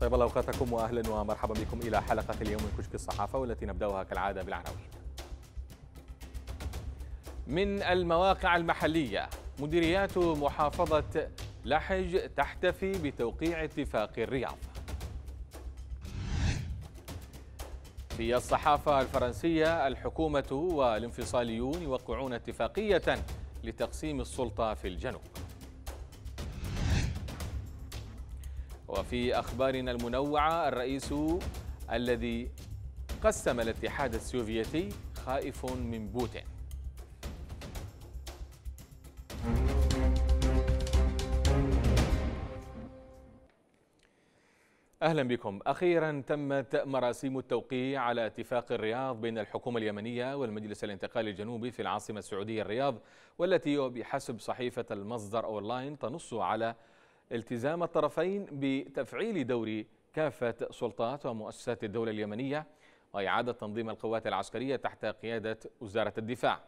طيب الله اوقاتكم واهلا ومرحبا بكم الى حلقه اليوم من كشك الصحافه والتي نبداها كالعاده بالعناوين. من المواقع المحليه مديريات محافظه لحج تحتفي بتوقيع اتفاق الرياض. في الصحافه الفرنسيه الحكومه والانفصاليون يوقعون اتفاقيه لتقسيم السلطه في الجنوب. وفي أخبارنا المنوعة الرئيس الذي قسم الاتحاد السوفيتي خائف من بوتين أهلا بكم أخيرا تمت مراسيم التوقيع على اتفاق الرياض بين الحكومة اليمنية والمجلس الانتقالي الجنوبي في العاصمة السعودية الرياض والتي بحسب صحيفة المصدر أونلاين تنص على التزام الطرفين بتفعيل دور كافة سلطات ومؤسسات الدولة اليمنية وإعادة تنظيم القوات العسكرية تحت قيادة وزارة الدفاع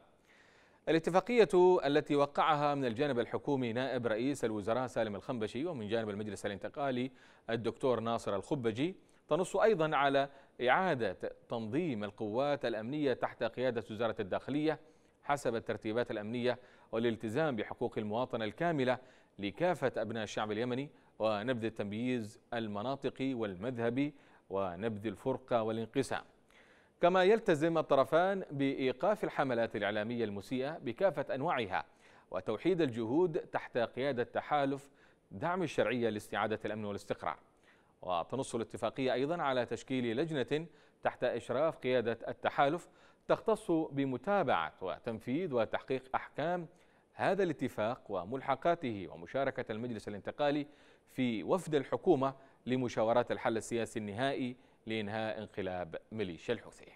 الاتفاقية التي وقعها من الجانب الحكومي نائب رئيس الوزراء سالم الخنبشي ومن جانب المجلس الانتقالي الدكتور ناصر الخبجي تنص أيضا على إعادة تنظيم القوات الأمنية تحت قيادة وزارة الداخلية حسب الترتيبات الأمنية والالتزام بحقوق المواطنة الكاملة لكافة أبناء الشعب اليمني ونبذ التمييز المناطقي والمذهبي ونبذ الفرقة والانقسام كما يلتزم الطرفان بإيقاف الحملات الإعلامية المسيئة بكافة أنواعها وتوحيد الجهود تحت قيادة تحالف دعم الشرعية لاستعادة الأمن والاستقرار وتنص الاتفاقية أيضا على تشكيل لجنة تحت إشراف قيادة التحالف تختص بمتابعة وتنفيذ وتحقيق أحكام هذا الاتفاق وملحقاته ومشاركة المجلس الانتقالي في وفد الحكومة لمشاورات الحل السياسي النهائي لإنهاء انقلاب ميليشيا الحوثي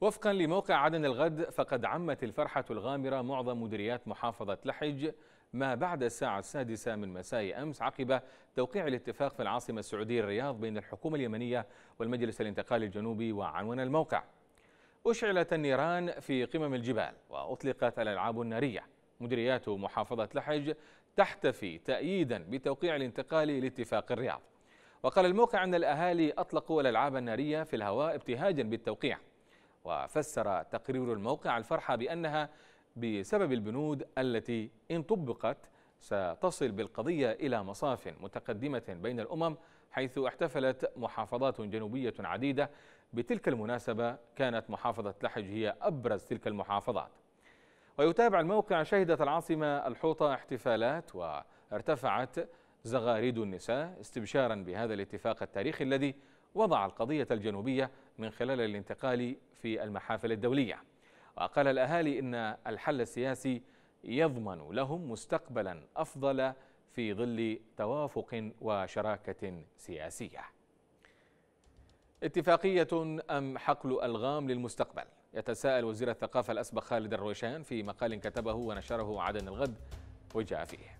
وفقا لموقع عدن الغد فقد عمت الفرحة الغامرة معظم مديريات محافظة لحج ما بعد الساعة السادسة من مساء أمس عقب توقيع الاتفاق في العاصمة السعودية الرياض بين الحكومة اليمنية والمجلس الانتقالي الجنوبي وعنوان الموقع أشعلت النيران في قمم الجبال وأطلقت الألعاب النارية مديريات محافظة لحج تحتفي تأييدا بتوقيع الانتقالي لاتفاق الرياض وقال الموقع أن الأهالي أطلقوا الألعاب النارية في الهواء ابتهاجا بالتوقيع وفسر تقرير الموقع الفرحة بأنها بسبب البنود التي إن طبقت ستصل بالقضية إلى مصاف متقدمة بين الأمم حيث احتفلت محافظات جنوبية عديدة بتلك المناسبة كانت محافظة لحج هي أبرز تلك المحافظات ويتابع الموقع شهدت العاصمة الحوطة احتفالات وارتفعت زغاريد النساء استبشارا بهذا الاتفاق التاريخي الذي وضع القضية الجنوبية من خلال الانتقال في المحافل الدولية وقال الأهالي إن الحل السياسي يضمن لهم مستقبلا أفضل في ظل توافق وشراكة سياسية اتفاقية أم حقل ألغام للمستقبل؟ يتساءل وزير الثقافة الأسبق خالد الرويشان في مقال كتبه ونشره عدن الغد وجاء فيه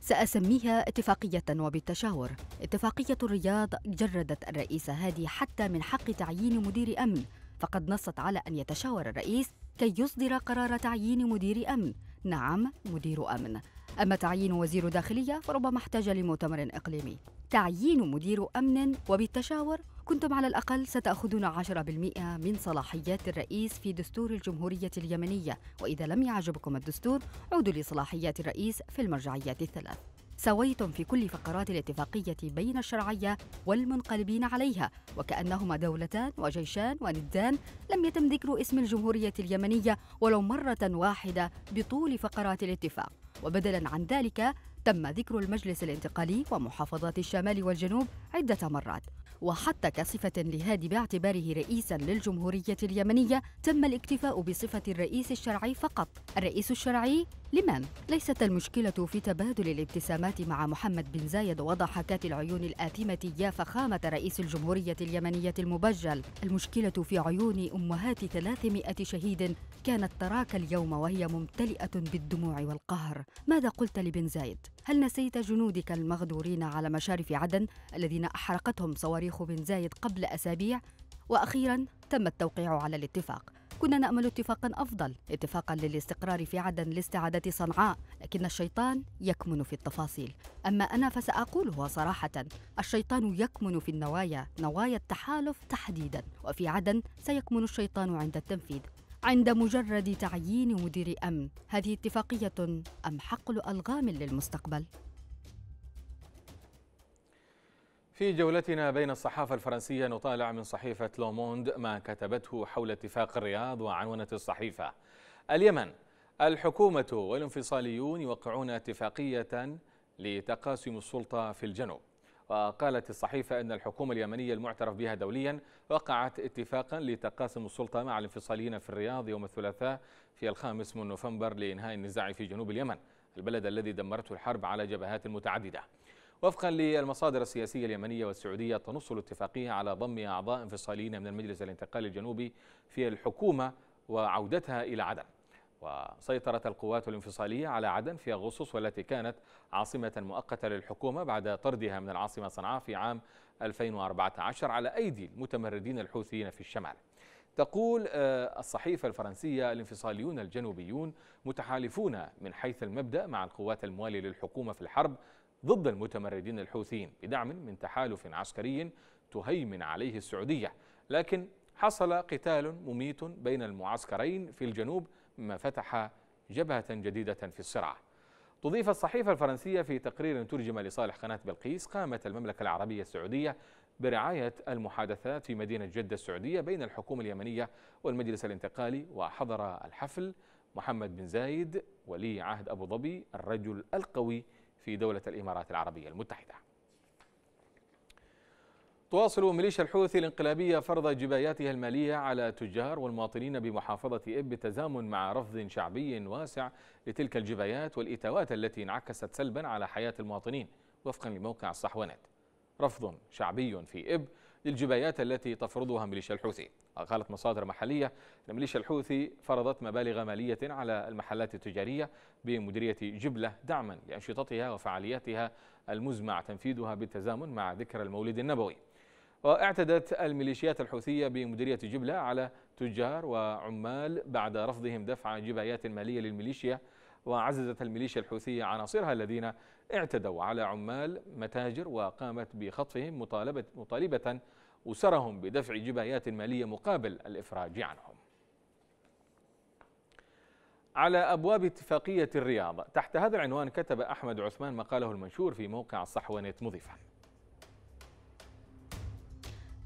سأسميها اتفاقية وبالتشاور اتفاقية الرياض جردت الرئيس هادي حتى من حق تعيين مدير أمن فقد نصت على أن يتشاور الرئيس كي يصدر قرار تعيين مدير أمن نعم مدير أمن أما تعيين وزير داخلية فربما احتاج لمؤتمر إقليمي تعيين مدير أمن وبالتشاور كنتم على الأقل ستأخذون 10% من صلاحيات الرئيس في دستور الجمهورية اليمنية وإذا لم يعجبكم الدستور عودوا لصلاحيات الرئيس في المرجعيات الثلاث سويتم في كل فقرات الاتفاقية بين الشرعية والمنقلبين عليها وكأنهما دولتان وجيشان وندان لم يتم ذكر اسم الجمهورية اليمنية ولو مرة واحدة بطول فقرات الاتفاق وبدلا عن ذلك تم ذكر المجلس الانتقالي ومحافظات الشمال والجنوب عدة مرات وحتى كصفة لهادي باعتباره رئيسا للجمهورية اليمنية تم الاكتفاء بصفة الرئيس الشرعي فقط الرئيس الشرعي لمن؟ ليست المشكلة في تبادل الابتسامات مع محمد بن زايد وضحكات العيون الآثمة يا فخامة رئيس الجمهورية اليمنية المبجل المشكلة في عيون أمهات 300 شهيد كانت تراك اليوم وهي ممتلئة بالدموع والقهر ماذا قلت لبن زايد؟ هل نسيت جنودك المغدورين على مشارف عدن الذين أحرقتهم صواريخ بن زايد قبل أسابيع؟ وأخيرا تم التوقيع على الاتفاق كنا نأمل اتفاقا أفضل اتفاقا للاستقرار في عدن لاستعادة صنعاء لكن الشيطان يكمن في التفاصيل أما أنا فساقولها صراحة الشيطان يكمن في النوايا نوايا التحالف تحديدا وفي عدن سيكمن الشيطان عند التنفيذ عند مجرد تعيين مدير أمن هذه اتفاقية أم حقل ألغام للمستقبل؟ في جولتنا بين الصحافة الفرنسية نطالع من صحيفة لوموند ما كتبته حول اتفاق الرياض وعنونة الصحيفة اليمن الحكومة والانفصاليون يوقعون اتفاقية لتقاسم السلطة في الجنوب وقالت الصحيفة أن الحكومة اليمنية المعترف بها دوليا وقعت اتفاقا لتقاسم السلطة مع الانفصاليين في الرياض يوم الثلاثاء في الخامس من نوفمبر لإنهاء النزاع في جنوب اليمن البلد الذي دمرته الحرب على جبهات متعددة وفقا للمصادر السياسية اليمنية والسعودية تنص الاتفاقية على ضم أعضاء انفصاليين من المجلس الانتقالي الجنوبي في الحكومة وعودتها إلى عدن وسيطرت القوات الانفصالية على عدن في أغسطس والتي كانت عاصمة مؤقتة للحكومة بعد طردها من العاصمة صنعاء في عام 2014 على أيدي المتمردين الحوثيين في الشمال تقول آه، الصحيفة الفرنسية الانفصاليون الجنوبيون متحالفون من حيث المبدأ مع القوات الموالية للحكومة في الحرب ضد المتمردين الحوثيين بدعم من تحالف عسكري تهيمن عليه السعودية لكن حصل قتال مميت بين المعسكرين في الجنوب مما فتح جبهة جديدة في الصراع تضيف الصحيفة الفرنسية في تقرير ترجم لصالح قناة بلقيس قامت المملكة العربية السعودية برعاية المحادثات في مدينة جدة السعودية بين الحكومة اليمنية والمجلس الانتقالي وحضر الحفل محمد بن زايد ولي عهد أبو ظبي الرجل القوي في دولة الإمارات العربية المتحدة تواصل ميليشيا الحوثي الانقلابية فرض جباياتها المالية على تجار والمواطنين بمحافظة إب بالتزامن مع رفض شعبي واسع لتلك الجبايات والإتاوات التي انعكست سلبا على حياة المواطنين وفقا لموقع الصحوانات رفض شعبي في إب للجبايات التي تفرضها ميليشيا الحوثي قالت مصادر محلية أن ميليشيا الحوثي فرضت مبالغ مالية على المحلات التجارية بمديرية جبلة دعما لأنشطتها وفعالياتها المزمع تنفيذها بالتزامن مع ذكرى المولد النبوي واعتدت الميليشيات الحوثية بمديرية جبلة على تجار وعمال بعد رفضهم دفع جبايات مالية للميليشيا وعززت الميليشيا الحوثية عناصرها الذين اعتدوا على عمال متاجر وقامت بخطفهم مطالبة, مطالبة أسرهم بدفع جبايات مالية مقابل الإفراج عنهم على أبواب اتفاقية الرياض تحت هذا العنوان كتب أحمد عثمان مقاله المنشور في موقع الصحوانة مضيفاً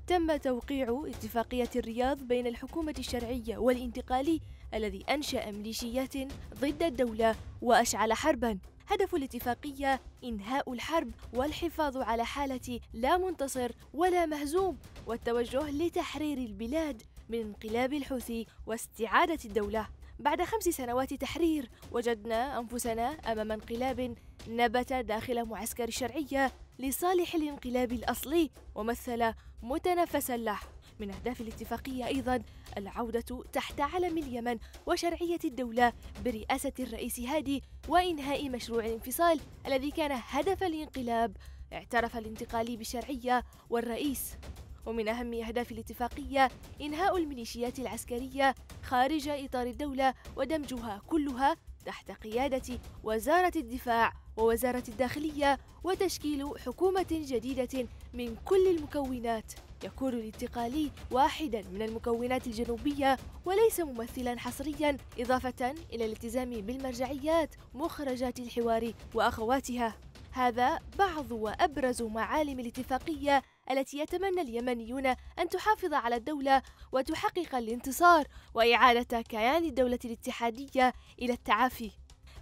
تم توقيع اتفاقية الرياض بين الحكومة الشرعية والانتقالي الذي أنشأ ميليشيات ضد الدولة وأشعل حربا هدف الاتفاقية إنهاء الحرب والحفاظ على حالة لا منتصر ولا مهزوم والتوجه لتحرير البلاد من انقلاب الحوثي واستعادة الدولة بعد خمس سنوات تحرير وجدنا أنفسنا أمام انقلاب نبت داخل معسكر الشرعية لصالح الانقلاب الأصلي ومثل متنفسا له من أهداف الاتفاقية أيضا العودة تحت علم اليمن وشرعية الدولة برئاسة الرئيس هادي وإنهاء مشروع الانفصال الذي كان هدف الانقلاب اعترف الانتقالي بالشرعية والرئيس ومن أهم أهداف الاتفاقية إنهاء الميليشيات العسكرية خارج إطار الدولة ودمجها كلها تحت قيادة وزارة الدفاع ووزارة الداخلية وتشكيل حكومة جديدة من كل المكونات يكون الانتقالي واحدا من المكونات الجنوبية وليس ممثلا حصريا إضافة إلى الالتزام بالمرجعيات مخرجات الحوار وأخواتها هذا بعض وأبرز معالم الاتفاقية التي يتمنى اليمنيون أن تحافظ على الدولة وتحقق الانتصار وإعادة كيان الدولة الاتحادية إلى التعافي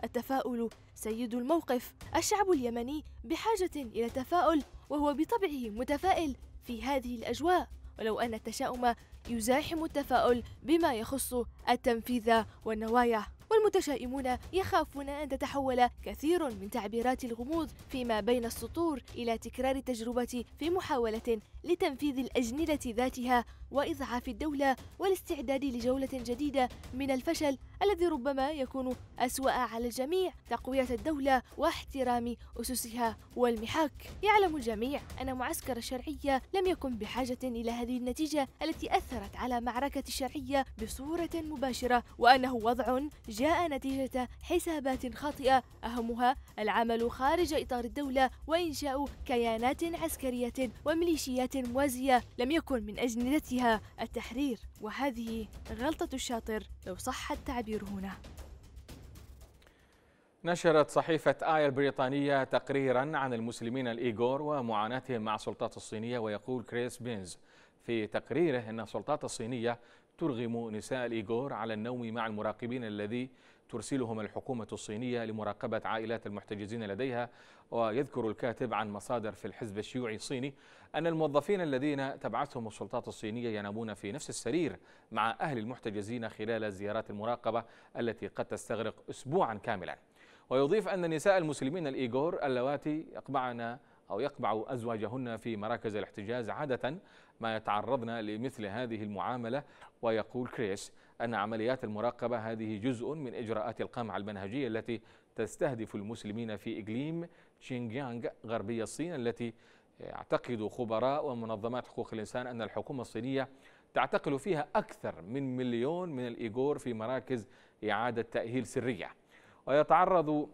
التفاؤل سيد الموقف الشعب اليمني بحاجة إلى تفاؤل وهو بطبعه متفائل في هذه الأجواء ولو أن التشاؤم يزاحم التفاؤل بما يخص التنفيذ والنوايا والمتشائمون يخافون أن تتحول كثير من تعبيرات الغموض فيما بين السطور إلى تكرار التجربة في محاولة لتنفيذ الأجندة ذاتها وإضعاف الدولة والاستعداد لجولة جديدة من الفشل الذي ربما يكون أسوأ على الجميع تقوية الدولة واحترام أسسها والمحك يعلم الجميع أن معسكر الشرعية لم يكن بحاجة إلى هذه النتيجة التي أثرت على معركة الشرعية بصورة مباشرة وأنه وضع جاء نتيجة حسابات خاطئة أهمها العمل خارج إطار الدولة وإنشاء كيانات عسكرية وميليشيات موازية لم يكن من أجندتها بنيتها التحرير وهذه غلطة الشاطر لو صح التعبير هنا نشرت صحيفة آي البريطانية تقريرا عن المسلمين الإيغور ومعاناتهم مع السلطات الصينية ويقول كريس بينز في تقريره أن السلطات الصينية ترغم نساء الإيغور على النوم مع المراقبين الذي ترسلهم الحكومة الصينية لمراقبة عائلات المحتجزين لديها ويذكر الكاتب عن مصادر في الحزب الشيوعي الصيني أن الموظفين الذين تبعثهم السلطات الصينية ينامون في نفس السرير مع أهل المحتجزين خلال زيارات المراقبة التي قد تستغرق أسبوعا كاملا ويضيف أن نساء المسلمين الإيغور اللواتي يقبعن أو يقبع أزواجهن في مراكز الاحتجاز عادة ما يتعرضن لمثل هذه المعاملة ويقول كريس أن عمليات المراقبة هذه جزء من إجراءات القمع المنهجية التي تستهدف المسلمين في إقليم شينجيانغ غربي الصين التي يعتقد خبراء ومنظمات حقوق الإنسان أن الحكومة الصينية تعتقل فيها أكثر من مليون من الإيغور في مراكز إعادة تأهيل سرية ويتعرض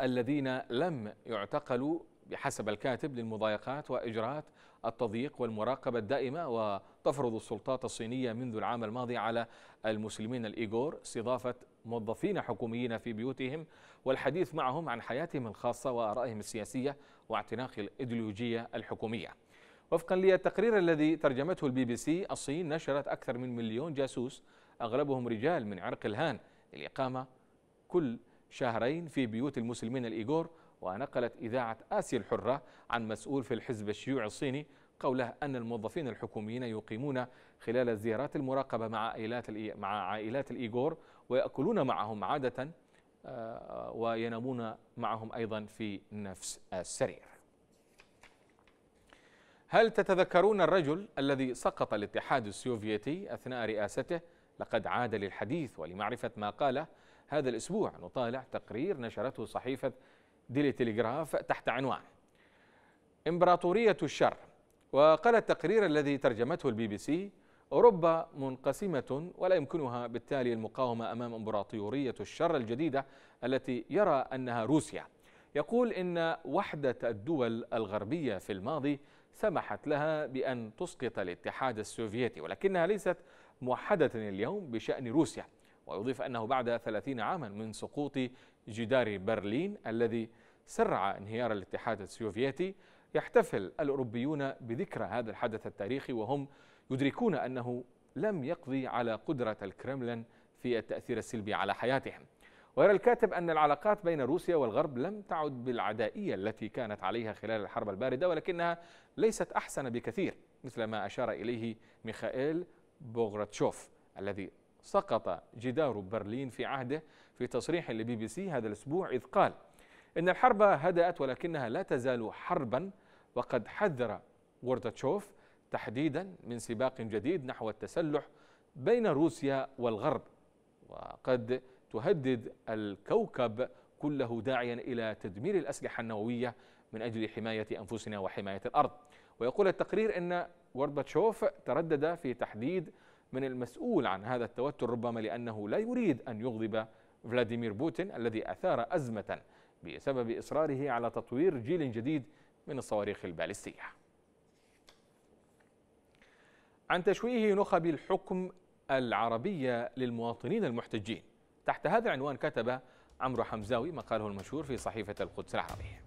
الذين لم يعتقلوا بحسب الكاتب للمضايقات وإجراءات التضييق والمراقبة الدائمة وتفرض السلطات الصينية منذ العام الماضي على المسلمين الإيغور استضافة موظفين حكوميين في بيوتهم والحديث معهم عن حياتهم الخاصة وآرائهم السياسية واعتناق الإيديولوجية الحكومية وفقا للتقرير الذي ترجمته البي بي سي الصين نشرت أكثر من مليون جاسوس أغلبهم رجال من عرق الهان للإقامة كل شهرين في بيوت المسلمين الإيغور ونقلت إذاعة آسيا الحرة عن مسؤول في الحزب الشيوعي الصيني قوله أن الموظفين الحكوميين يقيمون خلال زيارات المراقبة مع عائلات مع عائلات الإيغور ويأكلون معهم عادة آه، وينامون معهم أيضا في نفس السرير هل تتذكرون الرجل الذي سقط الاتحاد السوفيتي أثناء رئاسته؟ لقد عاد للحديث ولمعرفة ما قاله هذا الأسبوع نطالع تقرير نشرته صحيفة ديلي تيليغراف تحت عنوان إمبراطورية الشر وقال التقرير الذي ترجمته البي بي سي أوروبا منقسمة ولا يمكنها بالتالي المقاومة أمام إمبراطورية الشر الجديدة التي يرى أنها روسيا يقول إن وحدة الدول الغربية في الماضي سمحت لها بأن تسقط الاتحاد السوفيتي ولكنها ليست موحدة اليوم بشأن روسيا ويضيف أنه بعد 30 عاما من سقوط جدار برلين الذي سرع انهيار الاتحاد السوفيتي يحتفل الأوروبيون بذكرى هذا الحدث التاريخي وهم يدركون أنه لم يقضي على قدرة الكرملين في التأثير السلبي على حياتهم ويرى الكاتب أن العلاقات بين روسيا والغرب لم تعد بالعدائية التي كانت عليها خلال الحرب الباردة ولكنها ليست أحسن بكثير مثل ما أشار إليه ميخائيل بوغراتشوف الذي سقط جدار برلين في عهده في تصريح لبي بي سي هذا الأسبوع إذ قال إن الحرب هدأت ولكنها لا تزال حربا وقد حذر غورداتشوف تحديدا من سباق جديد نحو التسلح بين روسيا والغرب وقد تهدد الكوكب كله داعيا إلى تدمير الأسلحة النووية من أجل حماية أنفسنا وحماية الأرض ويقول التقرير أن غورباتشوف تردد في تحديد من المسؤول عن هذا التوتر ربما لأنه لا يريد أن يغضب فلاديمير بوتين الذي أثار أزمة بسبب إصراره على تطوير جيل جديد من الصواريخ البالستية عن تشويه نخب الحكم العربية للمواطنين المحتجين تحت هذا العنوان كتب عمرو حمزاوي مقاله المشهور في صحيفة القدس العربية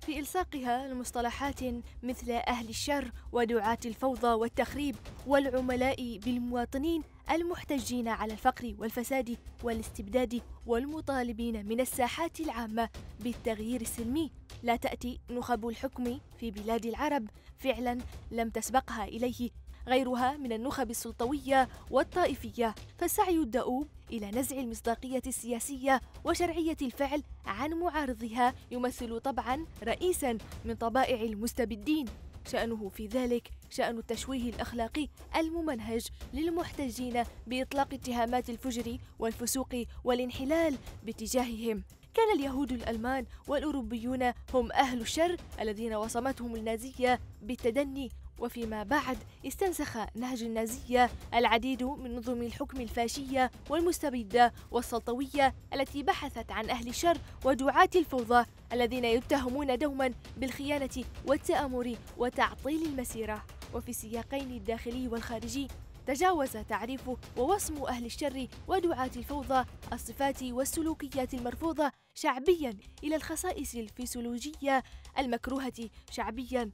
في إلصاقها لمصطلحات مثل أهل الشر ودعاة الفوضى والتخريب والعملاء بالمواطنين المحتجين على الفقر والفساد والاستبداد والمطالبين من الساحات العامة بالتغيير السلمي لا تأتي نخب الحكم في بلاد العرب فعلا لم تسبقها إليه غيرها من النخب السلطوية والطائفية فالسعي الدؤوب إلى نزع المصداقية السياسية وشرعية الفعل عن معارضها يمثل طبعا رئيسا من طبائع المستبدين شأنه في ذلك شأن التشويه الأخلاقي الممنهج للمحتجين بإطلاق اتهامات الفجر والفسوق والانحلال باتجاههم كان اليهود الألمان والأوروبيون هم أهل الشر الذين وصمتهم النازية بالتدني وفيما بعد استنسخ نهج النازية العديد من نظم الحكم الفاشية والمستبدة والسلطوية التي بحثت عن أهل الشر ودعاة الفوضى الذين يتهمون دوما بالخيانة والتآمر وتعطيل المسيرة وفي السياقين الداخلي والخارجي تجاوز تعريف ووصم أهل الشر ودعاة الفوضى الصفات والسلوكيات المرفوضة شعبيا إلى الخصائص الفسيولوجية المكروهة شعبيا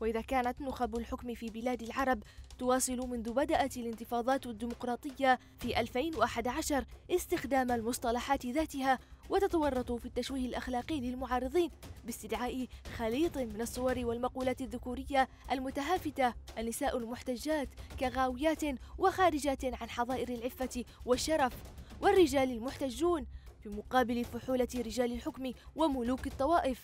وإذا كانت نخب الحكم في بلاد العرب تواصل منذ بدأت الانتفاضات الديمقراطية في 2011 استخدام المصطلحات ذاتها وتتورط في التشويه الأخلاقي للمعارضين باستدعاء خليط من الصور والمقولات الذكورية المتهافتة النساء المحتجات كغاويات وخارجات عن حظائر العفة والشرف والرجال المحتجون في مقابل فحولة رجال الحكم وملوك الطوائف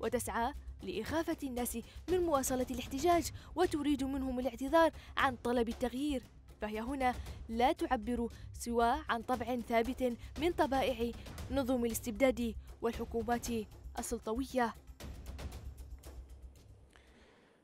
وتسعى لإخافة الناس من مواصلة الاحتجاج وتريد منهم الاعتذار عن طلب التغيير فهي هنا لا تعبر سوى عن طبع ثابت من طبائع نظم الاستبداد والحكومات السلطوية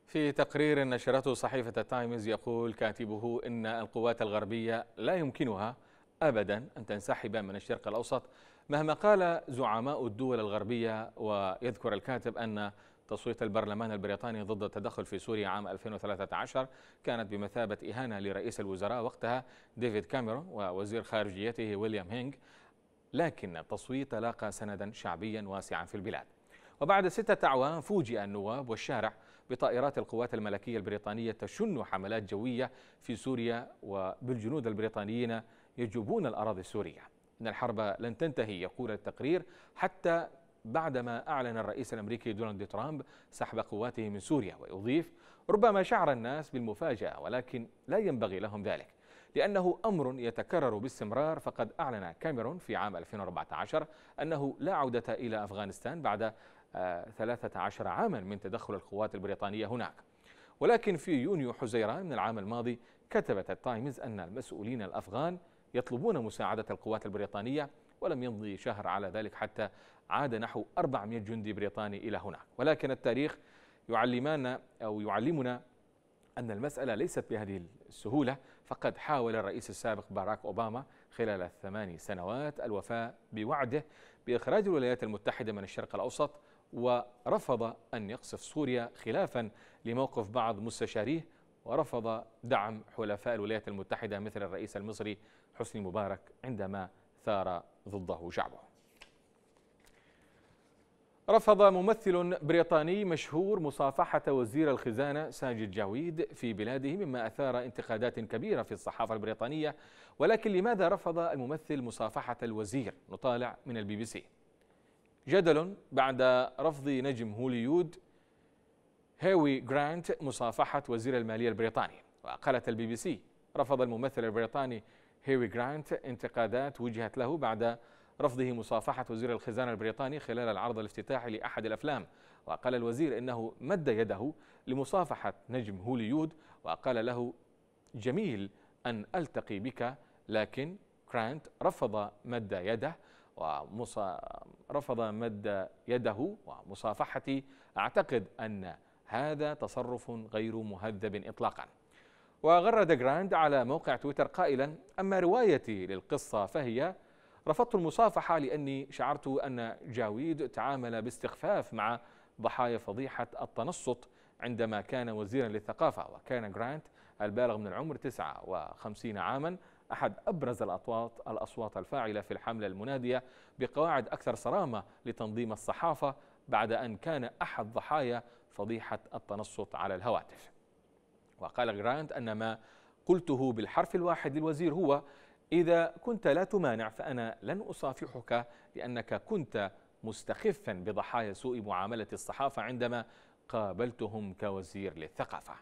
في تقرير نشرته صحيفة تايمز يقول كاتبه إن القوات الغربية لا يمكنها أبدا أن تنسحب من الشرق الأوسط مهما قال زعماء الدول الغربية ويذكر الكاتب أن تصويت البرلمان البريطاني ضد التدخل في سوريا عام 2013 كانت بمثابة إهانة لرئيس الوزراء وقتها ديفيد كاميرون ووزير خارجيته ويليام هينغ لكن التصويت لاقى سندا شعبيا واسعا في البلاد وبعد ستة أعوام فوجئ النواب والشارع بطائرات القوات الملكية البريطانية تشن حملات جوية في سوريا وبالجنود البريطانيين يجوبون الأراضي السورية إن الحرب لن تنتهي يقول التقرير حتى بعدما أعلن الرئيس الأمريكي دونالد ترامب سحب قواته من سوريا ويضيف ربما شعر الناس بالمفاجأة ولكن لا ينبغي لهم ذلك لأنه أمر يتكرر باستمرار فقد أعلن كاميرون في عام 2014 أنه لا عودة إلى أفغانستان بعد 13 آه، عاما من تدخل القوات البريطانية هناك ولكن في يونيو حزيران من العام الماضي كتبت التايمز أن المسؤولين الأفغان يطلبون مساعدة القوات البريطانية ولم يمضي شهر على ذلك حتى عاد نحو 400 جندي بريطاني إلى هناك ولكن التاريخ يعلمنا أو يعلمنا أن المسألة ليست بهذه السهولة فقد حاول الرئيس السابق باراك أوباما خلال الثماني سنوات الوفاء بوعده بإخراج الولايات المتحدة من الشرق الأوسط ورفض أن يقصف سوريا خلافا لموقف بعض مستشاريه ورفض دعم حلفاء الولايات المتحدة مثل الرئيس المصري حسني مبارك عندما ثار ضده شعبه رفض ممثل بريطاني مشهور مصافحة وزير الخزانة ساجد جاويد في بلاده مما أثار انتقادات كبيرة في الصحافة البريطانية ولكن لماذا رفض الممثل مصافحة الوزير نطالع من البي بي سي جدل بعد رفض نجم هوليود هاوي جرانت مصافحة وزير المالية البريطاني وقالت البي بي سي رفض الممثل البريطاني هيوي جرانت انتقادات وجهت له بعد رفضه مصافحة وزير الخزانة البريطاني خلال العرض الافتتاحي لأحد الأفلام وقال الوزير إنه مد يده لمصافحة نجم هوليود وقال له جميل أن ألتقي بك لكن كرانت رفض مد يده ومصا رفض مد يده ومصافحتي أعتقد أن هذا تصرف غير مهذب إطلاقا وغرد جراند على موقع تويتر قائلا أما روايتي للقصة فهي رفضت المصافحة لأني شعرت أن جاويد تعامل باستخفاف مع ضحايا فضيحة التنصت عندما كان وزيرا للثقافة وكان جرانت البالغ من العمر 59 عاما أحد أبرز الأطوات الأصوات الفاعلة في الحملة المنادية بقواعد أكثر صرامة لتنظيم الصحافة بعد أن كان أحد ضحايا فضيحة التنصت على الهواتف وقال جرانت أن ما قلته بالحرف الواحد للوزير هو إذا كنت لا تمانع فأنا لن أصافحك لأنك كنت مستخفا بضحايا سوء معاملة الصحافة عندما قابلتهم كوزير للثقافة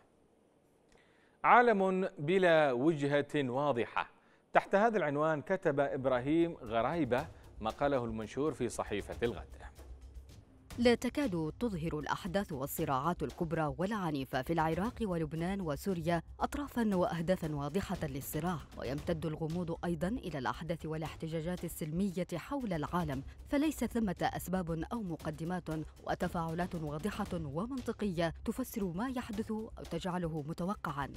عالم بلا وجهة واضحة تحت هذا العنوان كتب إبراهيم غرايبة مقاله المنشور في صحيفة الغد لا تكاد تظهر الاحداث والصراعات الكبرى والعنيفه في العراق ولبنان وسوريا اطرافا واهدافا واضحه للصراع ويمتد الغموض ايضا الى الاحداث والاحتجاجات السلميه حول العالم فليس ثمه اسباب او مقدمات وتفاعلات واضحه ومنطقيه تفسر ما يحدث او تجعله متوقعا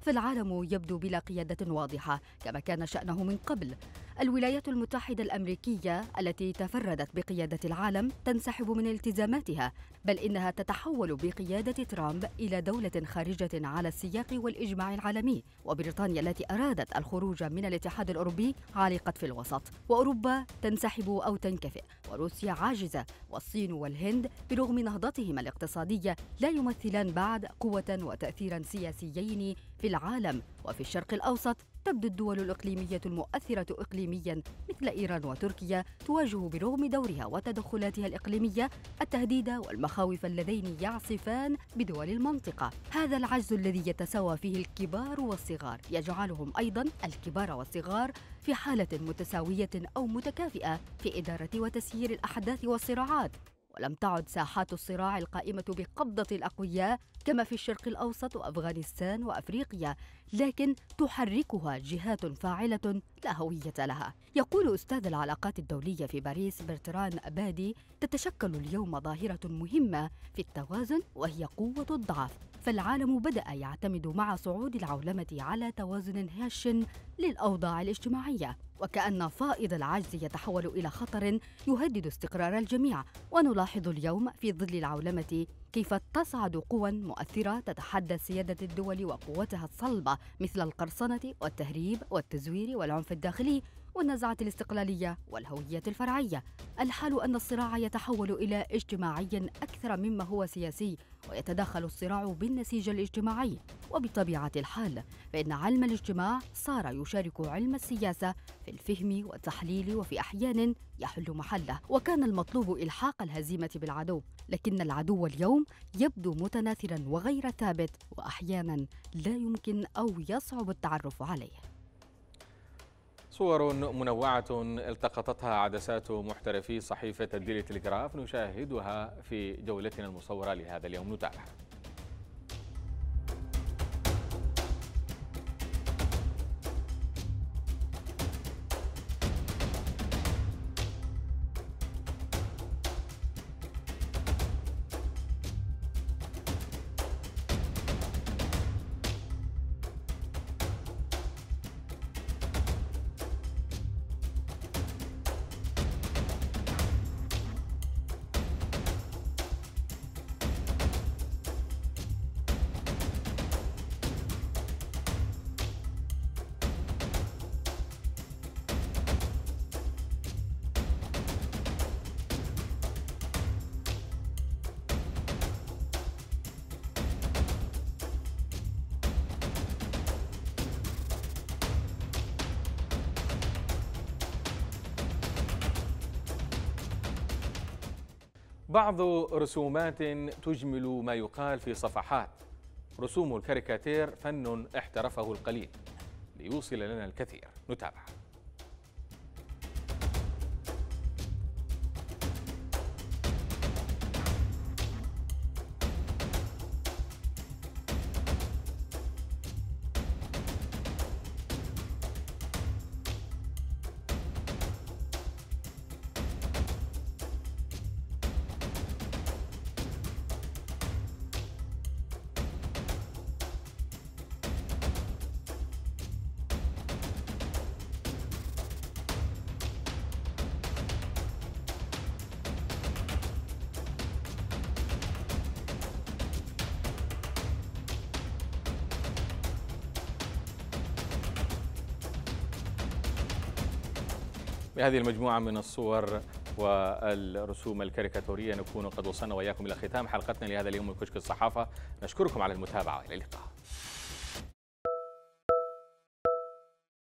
فالعالم يبدو بلا قياده واضحه كما كان شانه من قبل الولايات المتحده الامريكيه التي تفردت بقياده العالم تنسحب من التزاماتها بل إنها تتحول بقيادة ترامب إلى دولة خارجة على السياق والإجماع العالمي وبريطانيا التي أرادت الخروج من الاتحاد الأوروبي عالقت في الوسط وأوروبا تنسحب أو تنكفئ وروسيا عاجزة والصين والهند برغم نهضتهما الاقتصادية لا يمثلان بعد قوة وتأثيرا سياسيين في العالم وفي الشرق الأوسط تبدو الدول الإقليمية المؤثرة إقليميا مثل إيران وتركيا تواجه برغم دورها وتدخلاتها الإقليمية التهديد والمخاوف اللذين يعصفان بدول المنطقة هذا العجز الذي يتساوى فيه الكبار والصغار يجعلهم أيضا الكبار والصغار في حالة متساوية أو متكافئة في إدارة وتسيير الأحداث والصراعات ولم تعد ساحات الصراع القائمة بقبضة الأقوياء كما في الشرق الأوسط وأفغانستان وأفريقيا، لكن تحركها جهات فاعلة لا هوية لها. يقول أستاذ العلاقات الدولية في باريس برتران أبادي: تتشكل اليوم ظاهرة مهمة في التوازن وهي قوة الضعف، فالعالم بدأ يعتمد مع صعود العولمة على توازن هش للأوضاع الاجتماعية وكأن فائض العجز يتحول إلى خطر يهدد استقرار الجميع ونلاحظ اليوم في ظل العولمة كيف تصعد قوى مؤثرة تتحدى سيادة الدول وقوتها الصلبة مثل القرصنة والتهريب والتزوير والعنف الداخلي والنزعة الاستقلالية والهوية الفرعية الحال أن الصراع يتحول إلى اجتماعي أكثر مما هو سياسي ويتدخل الصراع بالنسيج الاجتماعي وبطبيعة الحال فإن علم الاجتماع صار يشارك علم السياسة في الفهم والتحليل وفي أحيان يحل محله وكان المطلوب إلحاق الهزيمة بالعدو لكن العدو اليوم يبدو متناثرا وغير ثابت وأحيانا لا يمكن أو يصعب التعرف عليه صور منوعة التقطتها عدسات محترفي صحيفة الديلي تلغراف نشاهدها في جولتنا المصورة لهذا اليوم نتابعها بعض رسومات تجمل ما يقال في صفحات رسوم الكاريكاتير فن احترفه القليل ليوصل لنا الكثير نتابعه بهذه المجموعة من الصور والرسوم الكاريكاتورية نكون قد وصلنا وإياكم إلى ختام حلقتنا لهذا اليوم من كشك الصحافة نشكركم على المتابعة إلى اللقاء